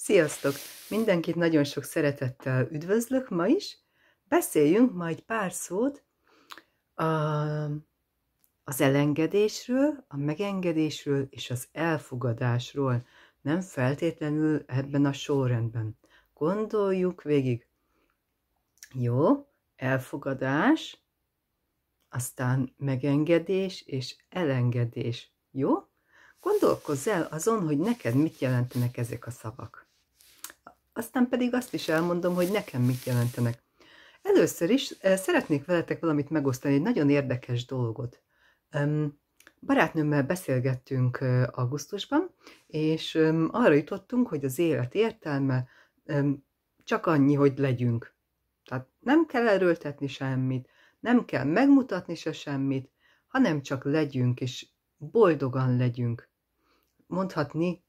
Sziasztok! Mindenkit nagyon sok szeretettel üdvözlök ma is. Beszéljünk majd pár szót a, az elengedésről, a megengedésről és az elfogadásról. Nem feltétlenül ebben a sorrendben. Gondoljuk végig. Jó, elfogadás, aztán megengedés és elengedés. Jó? Gondolkozz el azon, hogy neked mit jelentenek ezek a szavak aztán pedig azt is elmondom, hogy nekem mit jelentenek. Először is eh, szeretnék veletek valamit megosztani, egy nagyon érdekes dolgot. Barátnőmmel beszélgettünk eh, augusztusban, és arra jutottunk, hogy az élet értelme csak annyi, hogy legyünk. Tehát nem kell erőltetni semmit, nem kell megmutatni se semmit, hanem csak legyünk, és boldogan legyünk. Mondhatni,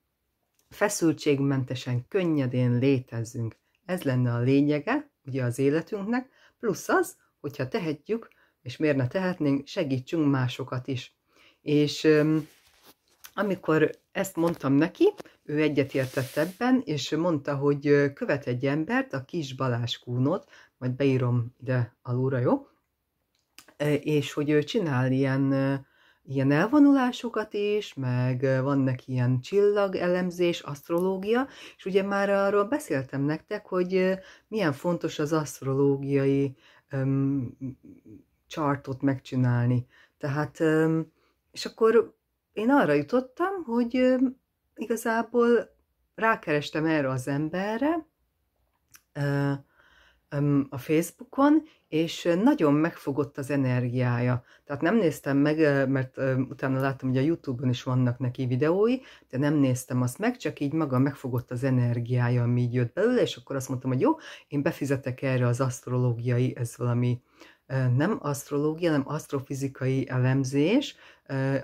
feszültségmentesen, könnyedén létezzünk. Ez lenne a lényege, ugye az életünknek, plusz az, hogyha tehetjük, és miért ne tehetnénk, segítsünk másokat is. És amikor ezt mondtam neki, ő egyetértett ebben, és mondta, hogy követ egy embert, a kis Balázs Kúnot, majd beírom ide alulra, jó? És hogy ő csinál ilyen ilyen elvonulásokat is, meg van neki ilyen csillagelemzés, asztrológia, és ugye már arról beszéltem nektek, hogy milyen fontos az asztrológiai um, chartot megcsinálni. Tehát, um, és akkor én arra jutottam, hogy um, igazából rákerestem erre az emberre, uh, a Facebookon, és nagyon megfogott az energiája. Tehát nem néztem meg, mert utána láttam, hogy a Youtube-on is vannak neki videói, de nem néztem azt meg, csak így maga megfogott az energiája, ami így jött belőle, és akkor azt mondtam, hogy jó, én befizetek erre az asztrológiai, ez valami nem asztrológia, hanem asztrofizikai elemzés,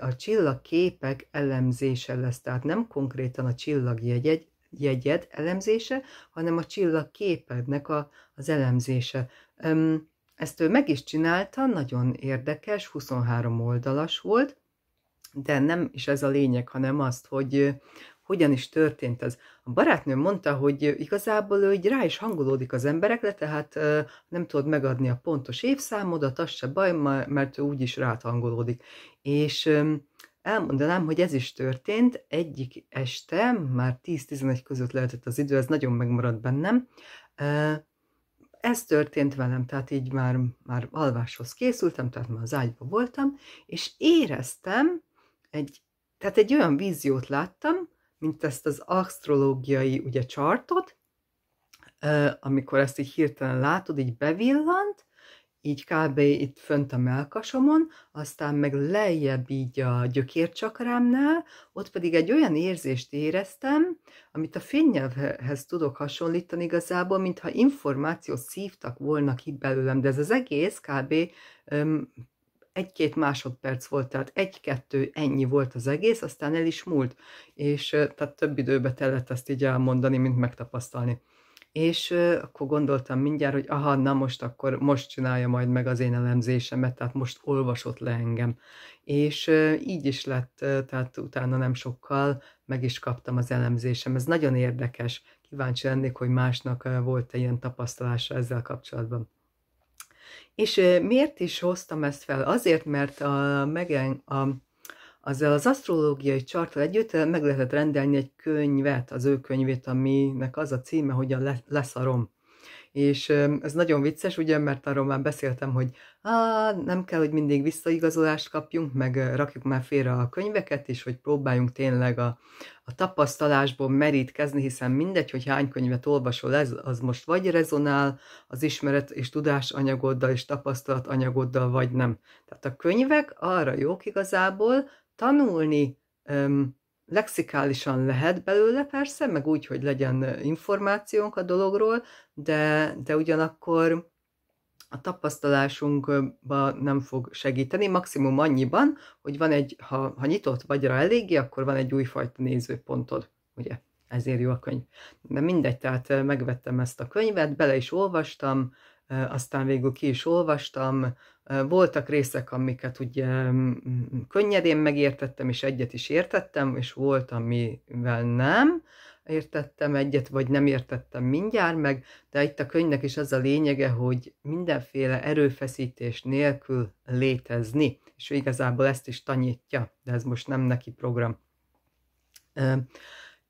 a csillagképek elemzése lesz, tehát nem konkrétan a csillagjegyegy, jegyed elemzése, hanem a csillagképednek a, az elemzése. Um, ezt ő meg is csinálta, nagyon érdekes, 23 oldalas volt, de nem is ez a lényeg, hanem azt, hogy hogyan is történt ez? A barátnőm mondta, hogy igazából ő így rá is hangolódik az emberekre, tehát nem tudod megadni a pontos évszámodat, az se baj, mert ő úgy is rá hangolódik. És Elmondanám, hogy ez is történt egyik este, már 10-11 között lehetett az idő, ez nagyon megmaradt bennem. Ez történt velem, tehát így már, már alváshoz készültem, tehát már az ágyba voltam, és éreztem, egy, tehát egy olyan víziót láttam, mint ezt az asztrológiai ugye csartot, amikor ezt így hirtelen látod, így bevillant, így kb. itt fönt a melkasomon, aztán meg lejjebb így a gyökércsakrámnál, ott pedig egy olyan érzést éreztem, amit a fénynyelvhez tudok hasonlítani igazából, mintha információt szívtak volna ki belőlem, de ez az egész kb. egy-két másodperc volt, tehát egy-kettő ennyi volt az egész, aztán el is múlt, és tehát több időbe tellett ezt így elmondani, mint megtapasztalni és akkor gondoltam mindjárt, hogy aha, na most akkor most csinálja majd meg az én elemzésemet, tehát most olvasott le engem. És így is lett, tehát utána nem sokkal meg is kaptam az elemzésem. Ez nagyon érdekes. Kíváncsi lennék, hogy másnak volt-e ilyen tapasztalása ezzel kapcsolatban. És miért is hoztam ezt fel? Azért, mert a, megen, a az az asztrológiai csartal együtt meg lehetett rendelni egy könyvet, az ő könyvét, aminek az a címe, hogy a leszarom. És ez nagyon vicces, ugye, mert arról már beszéltem, hogy á, nem kell, hogy mindig visszaigazolást kapjunk, meg rakjuk már félre a könyveket is, hogy próbáljunk tényleg a, a tapasztalásból merítkezni, hiszen mindegy, hogy hány könyvet olvasol, ez, az most vagy rezonál az ismeret és tudás anyagoddal és tapasztalat anyagoddal, vagy nem. Tehát a könyvek arra jók igazából, tanulni öm, lexikálisan lehet belőle persze, meg úgy, hogy legyen információnk a dologról, de, de ugyanakkor a tapasztalásunkba nem fog segíteni, maximum annyiban, hogy van egy, ha, ha nyitott vagy rá eléggé, akkor van egy újfajta nézőpontod, ugye? Ezért jó a könyv. De mindegy, tehát megvettem ezt a könyvet, bele is olvastam, aztán végül ki is olvastam. Voltak részek, amiket ugye mm, mm, könnyedén megértettem, és egyet is értettem, és volt, amivel nem értettem egyet, vagy nem értettem mindjárt meg, de itt a könyvnek is az a lényege, hogy mindenféle erőfeszítés nélkül létezni, és ő igazából ezt is tanítja, de ez most nem neki program.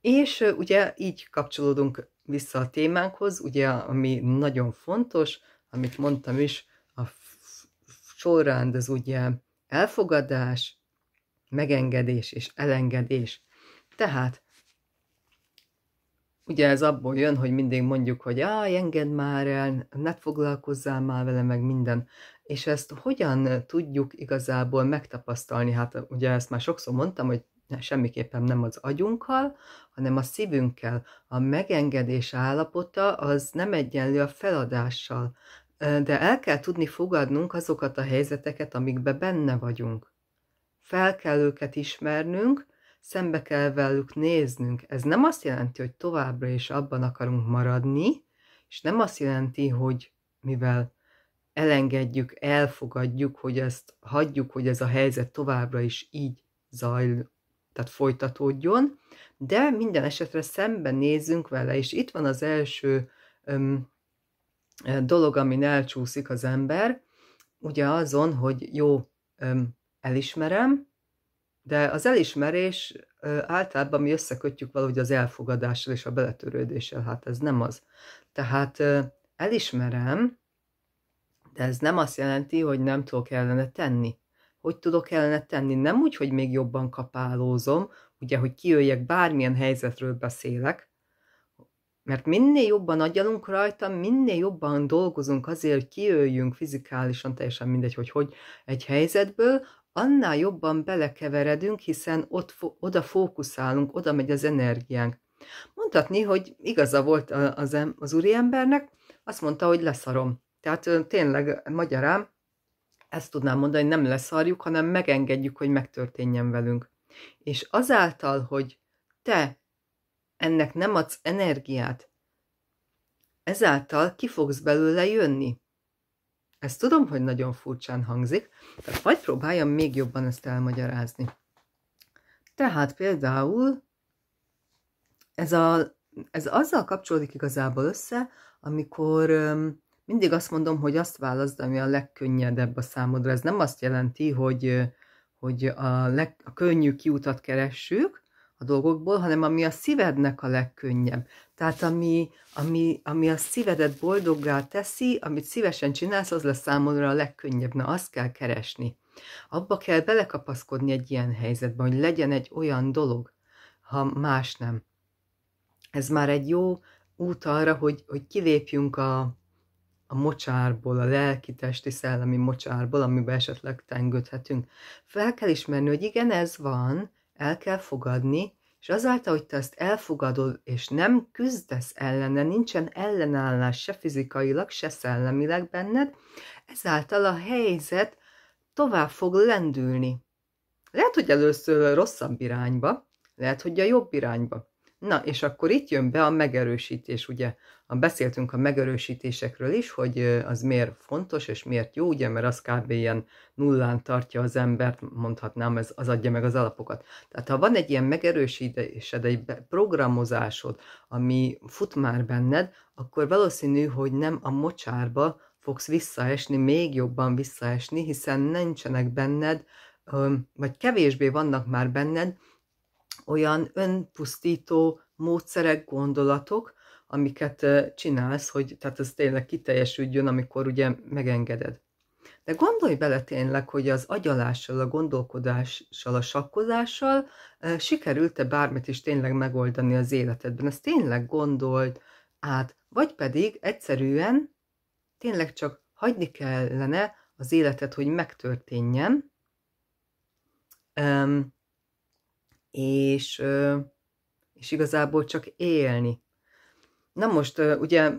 És ugye így kapcsolódunk vissza a témánkhoz, ugye, ami nagyon fontos, amit mondtam is, a sorrend az ugye elfogadás, megengedés és elengedés. Tehát, ugye ez abból jön, hogy mindig mondjuk, hogy áj, engedd már el, ne foglalkozzál már vele, meg minden. És ezt hogyan tudjuk igazából megtapasztalni? Hát ugye ezt már sokszor mondtam, hogy ne, semmiképpen nem az agyunkkal, hanem a szívünkkel. A megengedés állapota az nem egyenlő a feladással, de el kell tudni fogadnunk azokat a helyzeteket, amikbe benne vagyunk. Fel kell őket ismernünk, szembe kell velük néznünk. Ez nem azt jelenti, hogy továbbra is abban akarunk maradni, és nem azt jelenti, hogy mivel elengedjük, elfogadjuk, hogy ezt hagyjuk, hogy ez a helyzet továbbra is így zajl, tehát folytatódjon, de minden esetre szemben nézzünk vele, és itt van az első öm, dolog, amin elcsúszik az ember, ugye azon, hogy jó, öm, elismerem, de az elismerés ö, általában mi összekötjük valahogy az elfogadással és a beletörődéssel, hát ez nem az. Tehát ö, elismerem, de ez nem azt jelenti, hogy nem tudok ellene tenni hogy tudok ellene tenni. Nem úgy, hogy még jobban kapálózom, ugye, hogy kijöjjek bármilyen helyzetről beszélek, mert minél jobban agyalunk rajta, minél jobban dolgozunk azért, hogy kijöjjünk fizikálisan, teljesen mindegy, hogy hogy egy helyzetből, annál jobban belekeveredünk, hiszen ott fo- oda fókuszálunk, oda megy az energiánk. Mondhatni, hogy igaza volt az, az úriembernek, azt mondta, hogy leszarom. Tehát tényleg magyarán ezt tudnám mondani, nem leszarjuk, hanem megengedjük, hogy megtörténjen velünk. És azáltal, hogy te ennek nem adsz energiát, ezáltal ki fogsz belőle jönni. Ezt tudom, hogy nagyon furcsán hangzik, de vagy próbáljam még jobban ezt elmagyarázni. Tehát például ez, a, ez azzal kapcsolódik igazából össze, amikor öm, mindig azt mondom, hogy azt válaszd, ami a legkönnyedebb a számodra. Ez nem azt jelenti, hogy, hogy a, leg, a könnyű kiutat keressük a dolgokból, hanem ami a szívednek a legkönnyebb. Tehát ami, ami, ami a szívedet boldoggá teszi, amit szívesen csinálsz, az lesz számodra a legkönnyebb. Na, azt kell keresni. Abba kell belekapaszkodni egy ilyen helyzetben, hogy legyen egy olyan dolog, ha más nem. Ez már egy jó út arra, hogy, hogy kilépjünk a, a mocsárból, a lelki, testi, szellemi mocsárból, amiben esetleg tengődhetünk. Fel kell ismerni, hogy igen, ez van, el kell fogadni, és azáltal, hogy te ezt elfogadod, és nem küzdesz ellene, nincsen ellenállás se fizikailag, se szellemileg benned, ezáltal a helyzet tovább fog lendülni. Lehet, hogy először rosszabb irányba, lehet, hogy a jobb irányba. Na, és akkor itt jön be a megerősítés, ugye? A beszéltünk a megerősítésekről is, hogy az miért fontos és miért jó, ugye, mert az kb. ilyen nullán tartja az embert, mondhatnám, ez az adja meg az alapokat. Tehát ha van egy ilyen megerősítésed, egy programozásod, ami fut már benned, akkor valószínű, hogy nem a mocsárba fogsz visszaesni, még jobban visszaesni, hiszen nincsenek benned, vagy kevésbé vannak már benned olyan önpusztító módszerek, gondolatok, amiket csinálsz, hogy tehát ez tényleg kiteljesüljön, amikor ugye megengeded. De gondolj bele tényleg, hogy az agyalással, a gondolkodással, a sakkozással sikerült-e bármit is tényleg megoldani az életedben. Ezt tényleg gondold át, vagy pedig egyszerűen tényleg csak hagyni kellene az életet, hogy megtörténjen, és, és igazából csak élni. Na most ugye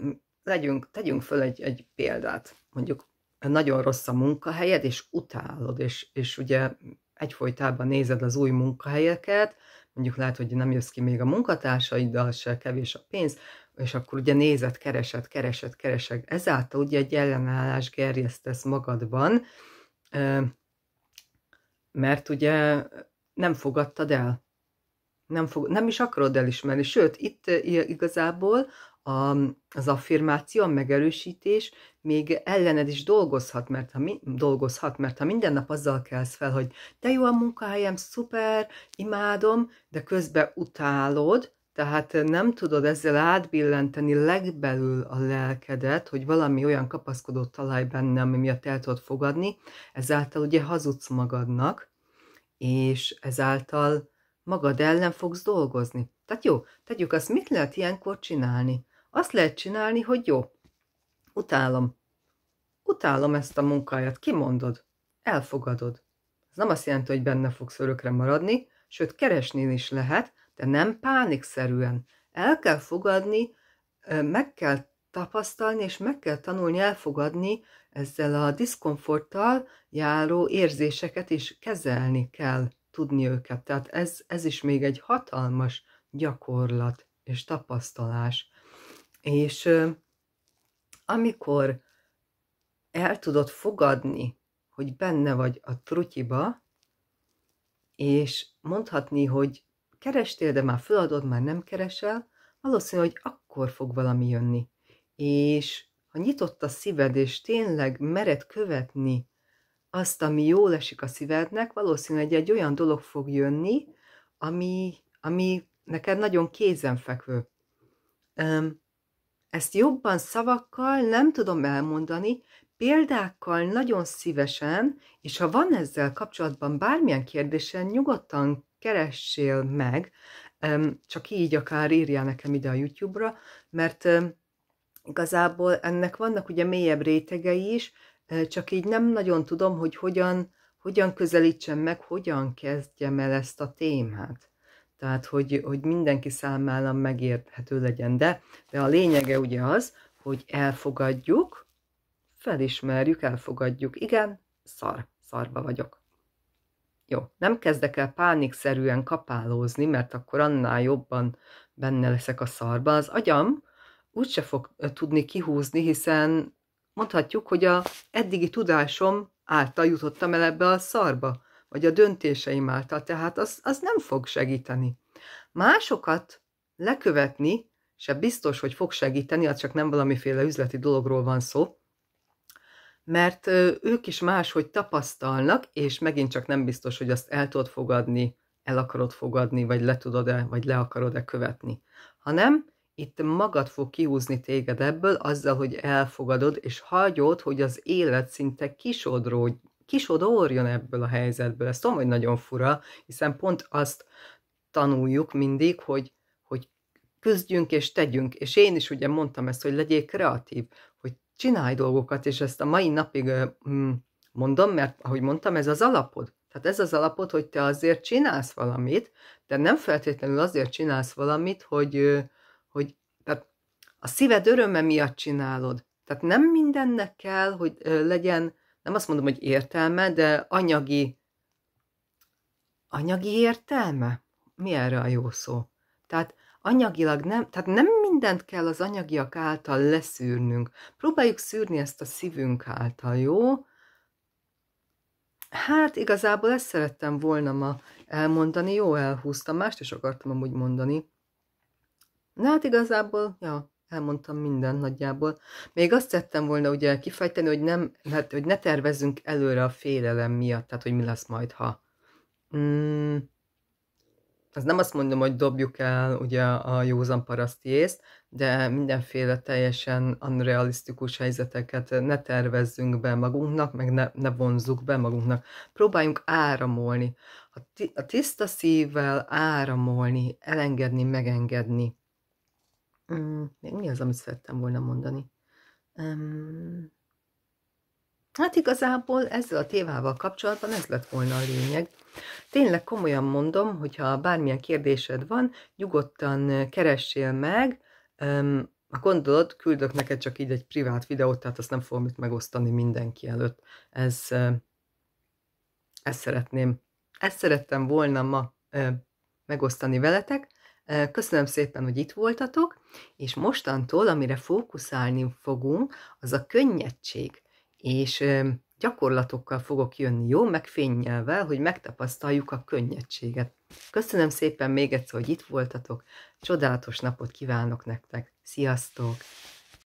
legyünk, tegyünk föl egy, egy példát. Mondjuk nagyon rossz a munkahelyed, és utálod, és, és ugye egyfolytában nézed az új munkahelyeket, mondjuk lehet, hogy nem jössz ki még a munkatársaiddal se, kevés a pénz, és akkor ugye nézed, keresed, keresed, keresed. Ezáltal ugye egy ellenállás gerjesztesz magadban, mert ugye nem fogadtad el nem, fog, nem is akarod elismerni. Sőt, itt eh, igazából a, az affirmáció, a megerősítés még ellened is dolgozhat mert, ha mi, dolgozhat, mert ha minden nap azzal kelsz fel, hogy de jó a munkahelyem, szuper, imádom, de közben utálod, tehát nem tudod ezzel átbillenteni legbelül a lelkedet, hogy valami olyan kapaszkodó talaj benne, ami miatt el tudod fogadni, ezáltal ugye hazudsz magadnak, és ezáltal Magad ellen fogsz dolgozni. Tehát jó, tegyük azt, mit lehet ilyenkor csinálni? Azt lehet csinálni, hogy jó, utálom. Utálom ezt a munkáját, kimondod, elfogadod. Ez nem azt jelenti, hogy benne fogsz örökre maradni, sőt, keresni is lehet, de nem pánikszerűen. El kell fogadni, meg kell tapasztalni, és meg kell tanulni elfogadni ezzel a diszkomforttal járó érzéseket is kezelni kell tudni őket. Tehát ez, ez is még egy hatalmas gyakorlat és tapasztalás. És amikor el tudod fogadni, hogy benne vagy a trutyiba, és mondhatni, hogy kerestél, de már föladod, már nem keresel, valószínű, hogy akkor fog valami jönni. És ha nyitott a szíved, és tényleg mered követni azt, ami jól esik a szívednek, valószínűleg egy olyan dolog fog jönni, ami, ami neked nagyon kézenfekvő. Ezt jobban szavakkal nem tudom elmondani, példákkal nagyon szívesen, és ha van ezzel kapcsolatban bármilyen kérdésen, nyugodtan keressél meg, csak így akár írjál nekem ide a YouTube-ra, mert igazából ennek vannak ugye mélyebb rétegei is, csak így nem nagyon tudom, hogy hogyan, hogyan közelítsem meg, hogyan kezdjem el ezt a témát. Tehát, hogy, hogy mindenki számára megérthető legyen. De, de a lényege ugye az, hogy elfogadjuk, felismerjük, elfogadjuk. Igen, szar, szarba vagyok. Jó, nem kezdek el pánikszerűen kapálózni, mert akkor annál jobban benne leszek a szarba. Az agyam úgyse fog tudni kihúzni, hiszen Mondhatjuk, hogy a eddigi tudásom által jutottam el ebbe a szarba, vagy a döntéseim által, tehát az, az nem fog segíteni. Másokat lekövetni se biztos, hogy fog segíteni, az csak nem valamiféle üzleti dologról van szó, mert ők is máshogy tapasztalnak, és megint csak nem biztos, hogy azt el tudod fogadni, el akarod fogadni, vagy le tudod-e, vagy le akarod-e követni, hanem itt magad fog kihúzni téged ebből, azzal, hogy elfogadod, és hagyod, hogy az élet szinte kisodródj, kisodorjon ebből a helyzetből. Ez tudom, hogy nagyon fura, hiszen pont azt tanuljuk mindig, hogy, hogy küzdjünk és tegyünk. És én is ugye mondtam ezt, hogy legyél kreatív, hogy csinálj dolgokat, és ezt a mai napig mm, mondom, mert ahogy mondtam, ez az alapod. Tehát ez az alapod, hogy te azért csinálsz valamit, de nem feltétlenül azért csinálsz valamit, hogy, hogy tehát a szíved öröme miatt csinálod. Tehát nem mindennek kell, hogy legyen, nem azt mondom, hogy értelme, de anyagi, anyagi értelme? Mi erre a jó szó? Tehát anyagilag nem, tehát nem mindent kell az anyagiak által leszűrnünk. Próbáljuk szűrni ezt a szívünk által, jó? Hát igazából ezt szerettem volna ma elmondani, jó elhúztam, mást is akartam amúgy mondani. Na hát igazából, ja, elmondtam minden nagyjából. Még azt tettem volna ugye kifejteni, hogy, nem, hát, hogy ne tervezzünk előre a félelem miatt, tehát hogy mi lesz majd, ha... Mm, az nem azt mondom, hogy dobjuk el ugye a józan paraszti észt, de mindenféle teljesen unrealisztikus helyzeteket ne tervezzünk be magunknak, meg ne, ne vonzzuk be magunknak. Próbáljunk áramolni. A, a tiszta szívvel áramolni, elengedni, megengedni. Mm, még mi az, amit szerettem volna mondani? hát igazából ezzel a tévával kapcsolatban ez lett volna a lényeg. Tényleg komolyan mondom, hogyha bármilyen kérdésed van, nyugodtan keressél meg, ha gondolod, küldök neked csak így egy privát videót, tehát azt nem fogom itt megosztani mindenki előtt. Ez, ezt szeretném, ezt szerettem volna ma megosztani veletek. Köszönöm szépen, hogy itt voltatok, és mostantól, amire fókuszálni fogunk, az a könnyedség, és gyakorlatokkal fogok jönni, jó, meg hogy megtapasztaljuk a könnyedséget. Köszönöm szépen még egyszer, hogy itt voltatok, csodálatos napot kívánok nektek, sziasztok!